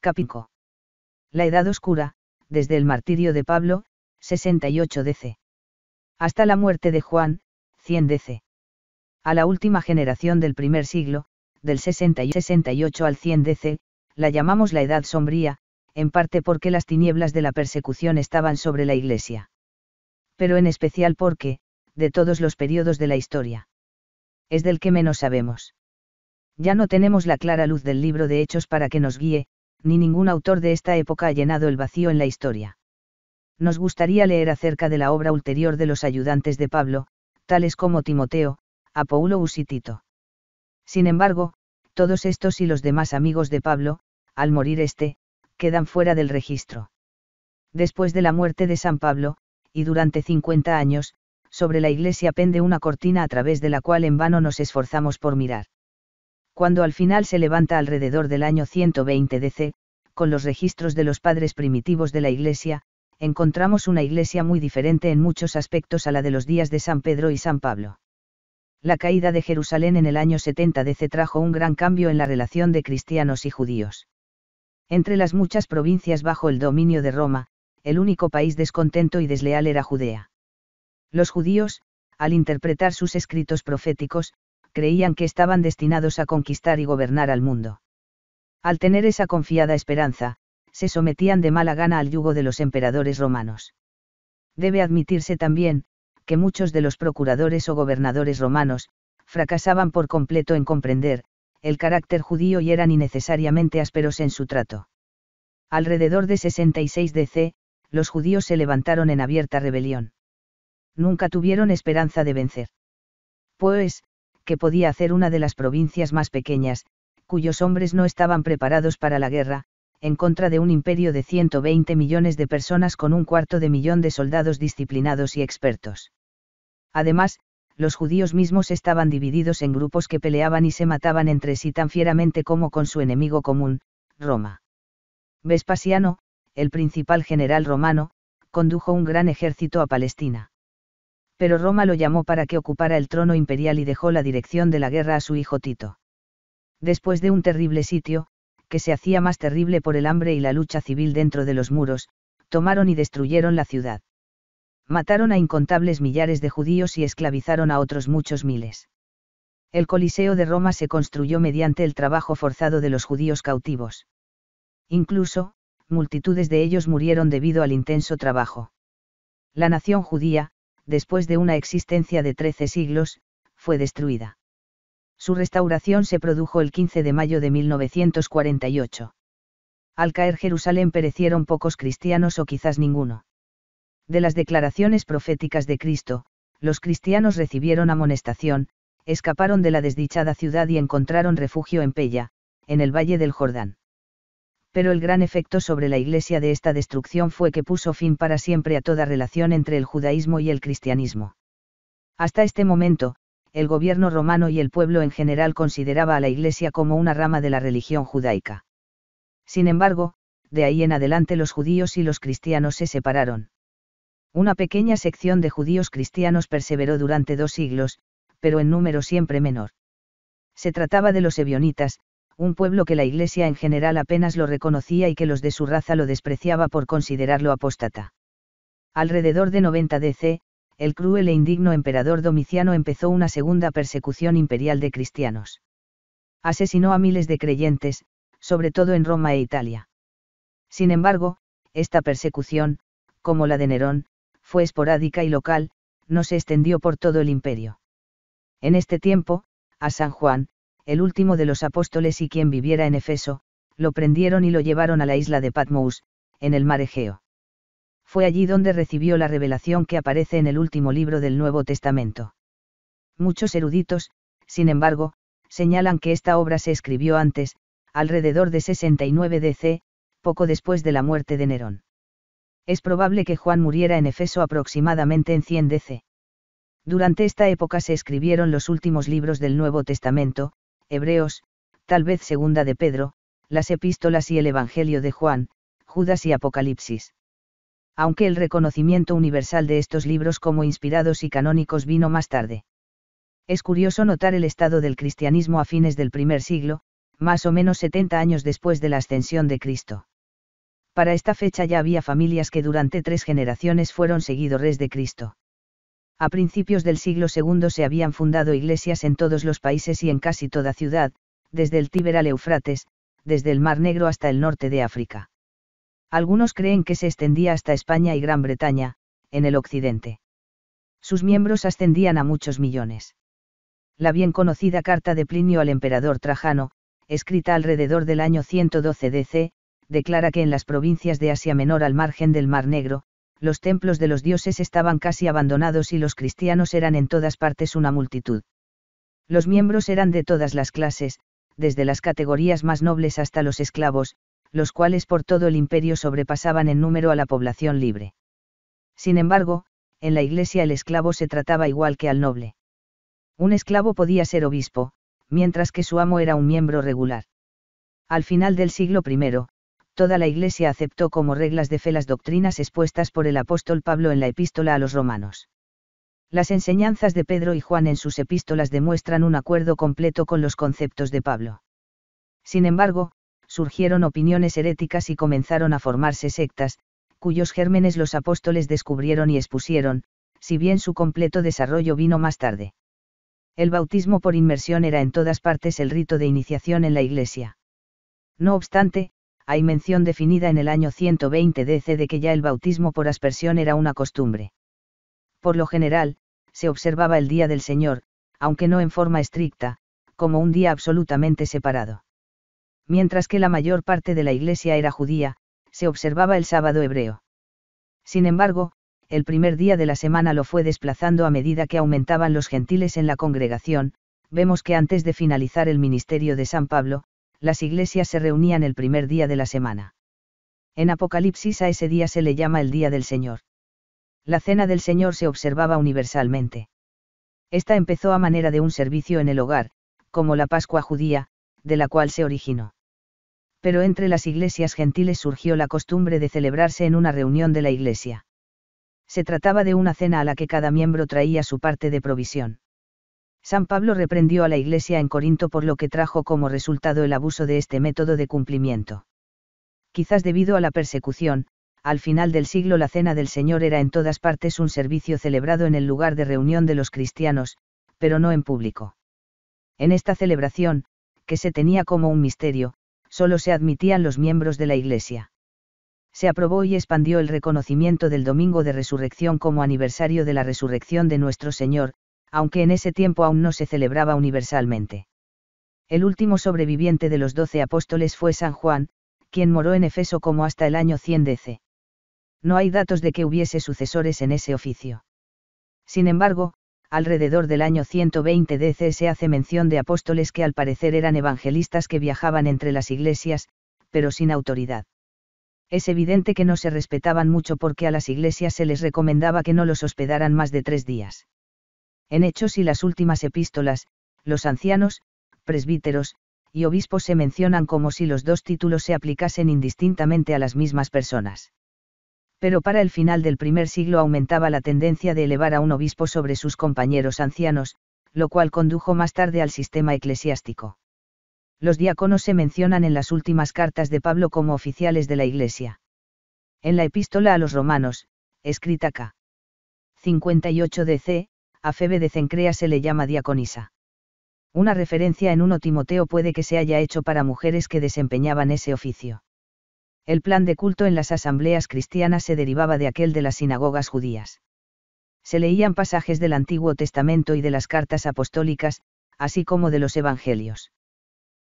Capico. La Edad Oscura, desde el martirio de Pablo, 68 DC. Hasta la muerte de Juan, 100 DC. A la última generación del primer siglo, del 68 al 100 DC, la llamamos la Edad Sombría, en parte porque las tinieblas de la persecución estaban sobre la Iglesia. Pero en especial porque, de todos los periodos de la historia, es del que menos sabemos. Ya no tenemos la clara luz del libro de hechos para que nos guíe, ni ningún autor de esta época ha llenado el vacío en la historia. Nos gustaría leer acerca de la obra ulterior de los ayudantes de Pablo, tales como Timoteo, Apoulous y Tito. Sin embargo, todos estos y los demás amigos de Pablo, al morir este, quedan fuera del registro. Después de la muerte de San Pablo, y durante 50 años, sobre la iglesia pende una cortina a través de la cual en vano nos esforzamos por mirar cuando al final se levanta alrededor del año 120 DC, con los registros de los padres primitivos de la Iglesia, encontramos una Iglesia muy diferente en muchos aspectos a la de los días de San Pedro y San Pablo. La caída de Jerusalén en el año 70 DC trajo un gran cambio en la relación de cristianos y judíos. Entre las muchas provincias bajo el dominio de Roma, el único país descontento y desleal era Judea. Los judíos, al interpretar sus escritos proféticos, creían que estaban destinados a conquistar y gobernar al mundo. Al tener esa confiada esperanza, se sometían de mala gana al yugo de los emperadores romanos. Debe admitirse también, que muchos de los procuradores o gobernadores romanos, fracasaban por completo en comprender, el carácter judío y eran innecesariamente ásperos en su trato. Alrededor de 66 DC, los judíos se levantaron en abierta rebelión. Nunca tuvieron esperanza de vencer. Pues, que podía hacer una de las provincias más pequeñas, cuyos hombres no estaban preparados para la guerra, en contra de un imperio de 120 millones de personas con un cuarto de millón de soldados disciplinados y expertos. Además, los judíos mismos estaban divididos en grupos que peleaban y se mataban entre sí tan fieramente como con su enemigo común, Roma. Vespasiano, el principal general romano, condujo un gran ejército a Palestina pero Roma lo llamó para que ocupara el trono imperial y dejó la dirección de la guerra a su hijo Tito. Después de un terrible sitio, que se hacía más terrible por el hambre y la lucha civil dentro de los muros, tomaron y destruyeron la ciudad. Mataron a incontables millares de judíos y esclavizaron a otros muchos miles. El Coliseo de Roma se construyó mediante el trabajo forzado de los judíos cautivos. Incluso, multitudes de ellos murieron debido al intenso trabajo. La nación judía, después de una existencia de trece siglos, fue destruida. Su restauración se produjo el 15 de mayo de 1948. Al caer Jerusalén perecieron pocos cristianos o quizás ninguno. De las declaraciones proféticas de Cristo, los cristianos recibieron amonestación, escaparon de la desdichada ciudad y encontraron refugio en Pella, en el Valle del Jordán pero el gran efecto sobre la Iglesia de esta destrucción fue que puso fin para siempre a toda relación entre el judaísmo y el cristianismo. Hasta este momento, el gobierno romano y el pueblo en general consideraba a la Iglesia como una rama de la religión judaica. Sin embargo, de ahí en adelante los judíos y los cristianos se separaron. Una pequeña sección de judíos cristianos perseveró durante dos siglos, pero en número siempre menor. Se trataba de los evionitas, un pueblo que la Iglesia en general apenas lo reconocía y que los de su raza lo despreciaba por considerarlo apóstata. Alrededor de 90 DC, el cruel e indigno emperador Domiciano empezó una segunda persecución imperial de cristianos. Asesinó a miles de creyentes, sobre todo en Roma e Italia. Sin embargo, esta persecución, como la de Nerón, fue esporádica y local, no se extendió por todo el imperio. En este tiempo, a San Juan, el último de los apóstoles y quien viviera en Efeso, lo prendieron y lo llevaron a la isla de Patmos, en el mar Egeo. Fue allí donde recibió la revelación que aparece en el último libro del Nuevo Testamento. Muchos eruditos, sin embargo, señalan que esta obra se escribió antes, alrededor de 69 DC, poco después de la muerte de Nerón. Es probable que Juan muriera en Efeso aproximadamente en 100 DC. Durante esta época se escribieron los últimos libros del Nuevo Testamento, Hebreos, tal vez segunda de Pedro, las epístolas y el Evangelio de Juan, Judas y Apocalipsis. Aunque el reconocimiento universal de estos libros como inspirados y canónicos vino más tarde. Es curioso notar el estado del cristianismo a fines del primer siglo, más o menos 70 años después de la ascensión de Cristo. Para esta fecha ya había familias que durante tres generaciones fueron seguidores de Cristo. A principios del siglo II se habían fundado iglesias en todos los países y en casi toda ciudad, desde el Tíber al Eufrates, desde el Mar Negro hasta el norte de África. Algunos creen que se extendía hasta España y Gran Bretaña, en el occidente. Sus miembros ascendían a muchos millones. La bien conocida carta de Plinio al emperador Trajano, escrita alrededor del año 112 DC, declara que en las provincias de Asia Menor al margen del Mar Negro, los templos de los dioses estaban casi abandonados y los cristianos eran en todas partes una multitud. Los miembros eran de todas las clases, desde las categorías más nobles hasta los esclavos, los cuales por todo el imperio sobrepasaban en número a la población libre. Sin embargo, en la iglesia el esclavo se trataba igual que al noble. Un esclavo podía ser obispo, mientras que su amo era un miembro regular. Al final del siglo I, toda la Iglesia aceptó como reglas de fe las doctrinas expuestas por el apóstol Pablo en la epístola a los romanos. Las enseñanzas de Pedro y Juan en sus epístolas demuestran un acuerdo completo con los conceptos de Pablo. Sin embargo, surgieron opiniones heréticas y comenzaron a formarse sectas, cuyos gérmenes los apóstoles descubrieron y expusieron, si bien su completo desarrollo vino más tarde. El bautismo por inmersión era en todas partes el rito de iniciación en la Iglesia. No obstante, hay mención definida en el año 120 DC de que ya el bautismo por aspersión era una costumbre. Por lo general, se observaba el Día del Señor, aunque no en forma estricta, como un día absolutamente separado. Mientras que la mayor parte de la iglesia era judía, se observaba el sábado hebreo. Sin embargo, el primer día de la semana lo fue desplazando a medida que aumentaban los gentiles en la congregación, vemos que antes de finalizar el ministerio de San Pablo, las iglesias se reunían el primer día de la semana. En Apocalipsis a ese día se le llama el Día del Señor. La Cena del Señor se observaba universalmente. Esta empezó a manera de un servicio en el hogar, como la Pascua judía, de la cual se originó. Pero entre las iglesias gentiles surgió la costumbre de celebrarse en una reunión de la iglesia. Se trataba de una cena a la que cada miembro traía su parte de provisión. San Pablo reprendió a la Iglesia en Corinto por lo que trajo como resultado el abuso de este método de cumplimiento. Quizás debido a la persecución, al final del siglo la Cena del Señor era en todas partes un servicio celebrado en el lugar de reunión de los cristianos, pero no en público. En esta celebración, que se tenía como un misterio, solo se admitían los miembros de la Iglesia. Se aprobó y expandió el reconocimiento del Domingo de Resurrección como aniversario de la resurrección de nuestro Señor, aunque en ese tiempo aún no se celebraba universalmente. El último sobreviviente de los doce apóstoles fue San Juan, quien moró en Efeso como hasta el año 100 DC. No hay datos de que hubiese sucesores en ese oficio. Sin embargo, alrededor del año 120 DC se hace mención de apóstoles que al parecer eran evangelistas que viajaban entre las iglesias, pero sin autoridad. Es evidente que no se respetaban mucho porque a las iglesias se les recomendaba que no los hospedaran más de tres días. En Hechos y las últimas epístolas, los ancianos, presbíteros, y obispos se mencionan como si los dos títulos se aplicasen indistintamente a las mismas personas. Pero para el final del primer siglo aumentaba la tendencia de elevar a un obispo sobre sus compañeros ancianos, lo cual condujo más tarde al sistema eclesiástico. Los diáconos se mencionan en las últimas cartas de Pablo como oficiales de la Iglesia. En la epístola a los romanos, escrita K. 58 C, a Febe de Cencrea se le llama diaconisa. Una referencia en uno Timoteo puede que se haya hecho para mujeres que desempeñaban ese oficio. El plan de culto en las asambleas cristianas se derivaba de aquel de las sinagogas judías. Se leían pasajes del Antiguo Testamento y de las cartas apostólicas, así como de los evangelios.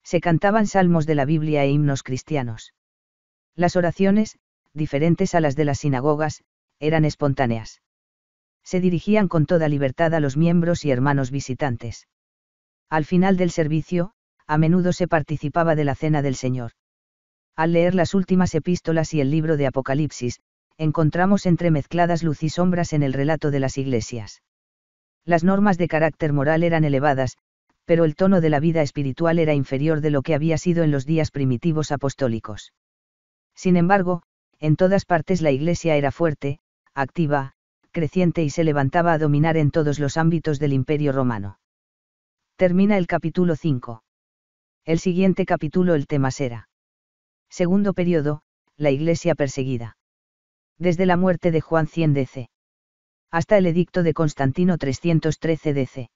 Se cantaban salmos de la Biblia e himnos cristianos. Las oraciones, diferentes a las de las sinagogas, eran espontáneas se dirigían con toda libertad a los miembros y hermanos visitantes. Al final del servicio, a menudo se participaba de la cena del Señor. Al leer las últimas epístolas y el libro de Apocalipsis, encontramos entremezcladas luz y sombras en el relato de las iglesias. Las normas de carácter moral eran elevadas, pero el tono de la vida espiritual era inferior de lo que había sido en los días primitivos apostólicos. Sin embargo, en todas partes la iglesia era fuerte, activa, creciente y se levantaba a dominar en todos los ámbitos del imperio romano. Termina el capítulo 5. El siguiente capítulo el tema será. Segundo periodo, la Iglesia perseguida. Desde la muerte de Juan 100 DC. Hasta el edicto de Constantino 313 DC.